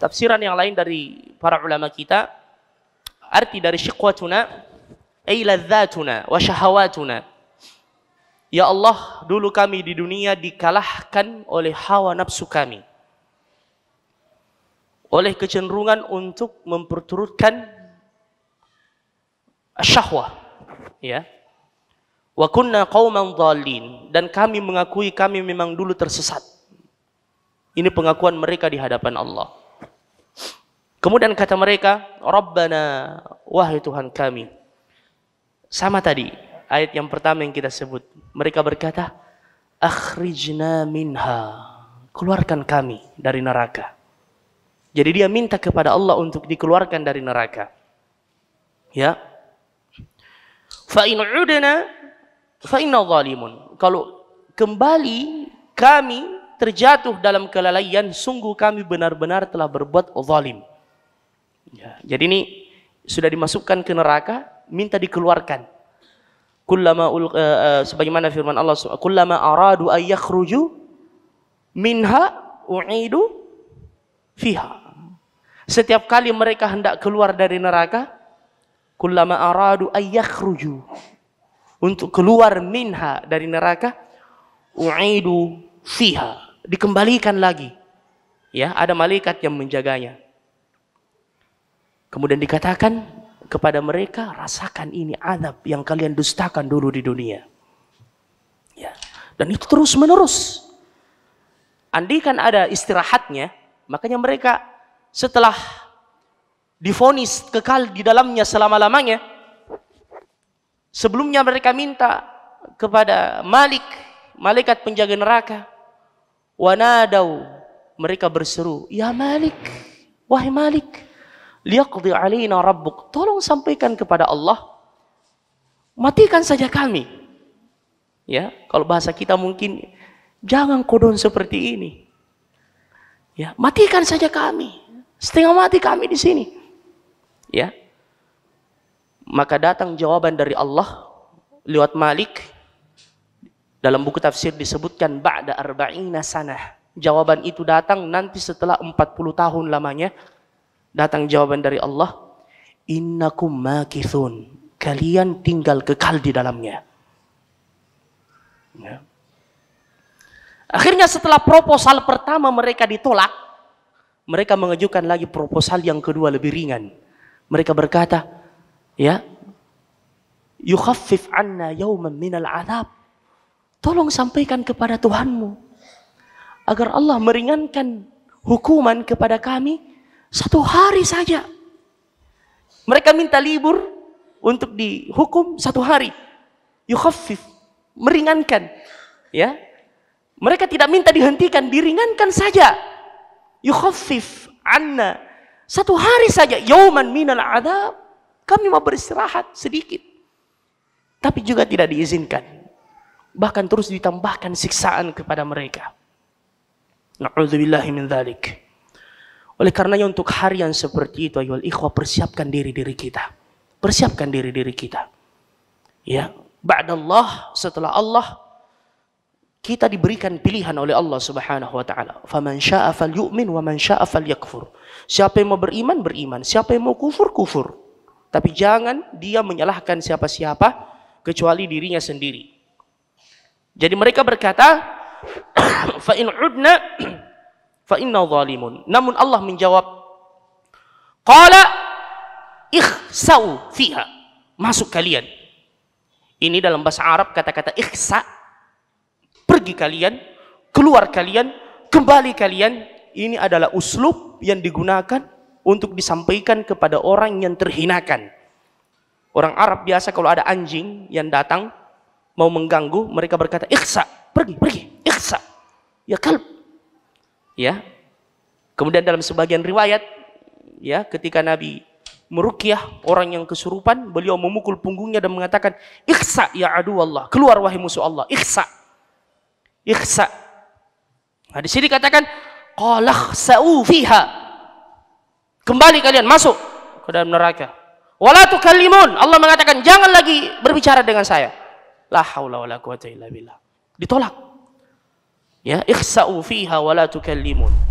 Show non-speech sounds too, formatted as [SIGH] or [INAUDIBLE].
Tafsiran yang lain dari para ulama kita, arti dari syiqwatuna, ay ladzatuna wa syahawatuna. Ya Allah, dulu kami di dunia dikalahkan oleh hawa nafsu kami. Oleh kecenderungan untuk memperturutkan syahwah. Ya. Wa kunna qauman dhalin. Dan kami mengakui kami memang dulu tersesat. Ini pengakuan mereka di hadapan Allah. Kemudian kata mereka, Rabbana, wahai Tuhan kami. Sama tadi, ayat yang pertama yang kita sebut. Mereka berkata, Akhrijna minha. Keluarkan kami dari neraka. Jadi dia minta kepada Allah untuk dikeluarkan dari neraka. Ya. Fa'in udna fa'inna zalimun. Kalau kembali kami terjatuh dalam kelalaian, sungguh kami benar-benar telah berbuat zalim. Ya, jadi ini sudah dimasukkan ke neraka, minta dikeluarkan. Kullama uh, uh, sebagaimana firman Allah kullama aradu ayyakhruju minha u'idu fiha. Setiap kali mereka hendak keluar dari neraka, kullama aradu ayyakhruju untuk keluar minha dari neraka, u'idu fiha, dikembalikan lagi. Ya, ada malaikat yang menjaganya. Kemudian dikatakan kepada mereka, rasakan ini adab yang kalian dustakan dulu di dunia. Ya. Dan itu terus menerus. Andikan ada istirahatnya, makanya mereka setelah difonis kekal di dalamnya selama-lamanya, sebelumnya mereka minta kepada Malik, malaikat penjaga neraka, wanadau, mereka berseru, ya Malik, wahai Malik, liyaqdi alaina rabbuk. Tolong sampaikan kepada Allah, matikan saja kami. Ya, kalau bahasa kita mungkin jangan kodon seperti ini. Ya, matikan saja kami. Setengah mati kami di sini. Ya. Maka datang jawaban dari Allah lewat Malik dalam buku tafsir disebutkan ba'da arba'ina sanah. Jawaban itu datang nanti setelah 40 tahun lamanya Datang jawaban dari Allah, innakum makithun. Kalian tinggal kekal di dalamnya. Ya. Akhirnya setelah proposal pertama mereka ditolak, mereka mengajukan lagi proposal yang kedua lebih ringan. Mereka berkata, ya, yukhaffif anna yawman minal azab. Tolong sampaikan kepada Tuhanmu agar Allah meringankan hukuman kepada kami satu hari saja. Mereka minta libur untuk dihukum satu hari. Yukhafif, meringankan. Ya. Mereka tidak minta dihentikan, diringankan saja. Yukhafif anna. Satu hari saja, yauman minal adab. Kami mau beristirahat sedikit. Tapi juga tidak diizinkan. Bahkan terus ditambahkan siksaan kepada mereka. Na'udzubillahi min dhalik. Oleh karenanya untuk hari yang seperti itu ayol ikhwah persiapkan diri-diri kita. Persiapkan diri-diri kita. Ya, ba'dallah setelah Allah kita diberikan pilihan oleh Allah Subhanahu wa taala. Faman syaa'a falyu'min wa man syaa'a falyakfur. Siapa yang mau beriman beriman, siapa yang mau kufur kufur. Tapi jangan dia menyalahkan siapa-siapa kecuali dirinya sendiri. Jadi mereka berkata, [COUGHS] fa in udna fa inna zalimun. Namun Allah menjawab, qala ikhsau fiha. Masuk kalian. Ini dalam bahasa Arab kata-kata ikhsa. Pergi kalian, keluar kalian, kembali kalian. Ini adalah uslub yang digunakan untuk disampaikan kepada orang yang terhinakan. Orang Arab biasa kalau ada anjing yang datang mau mengganggu, mereka berkata, "Ikhsa, pergi, pergi, ikhsa." Ya kalb, Ya. Kemudian dalam sebagian riwayat ya ketika Nabi merukyah orang yang kesurupan, beliau memukul punggungnya dan mengatakan, "Ikhsa ya adu Allah, keluar wahai musuh Allah, ikhsa." Ikhsa. Nah, di sini katakan, kalah fiha." Kembali kalian masuk ke dalam neraka. Wala tukallimun. Allah mengatakan, "Jangan lagi berbicara dengan saya." La haula wala quwata illa billah. Ditolak. يا اخسأوا فيها ولا تكلمون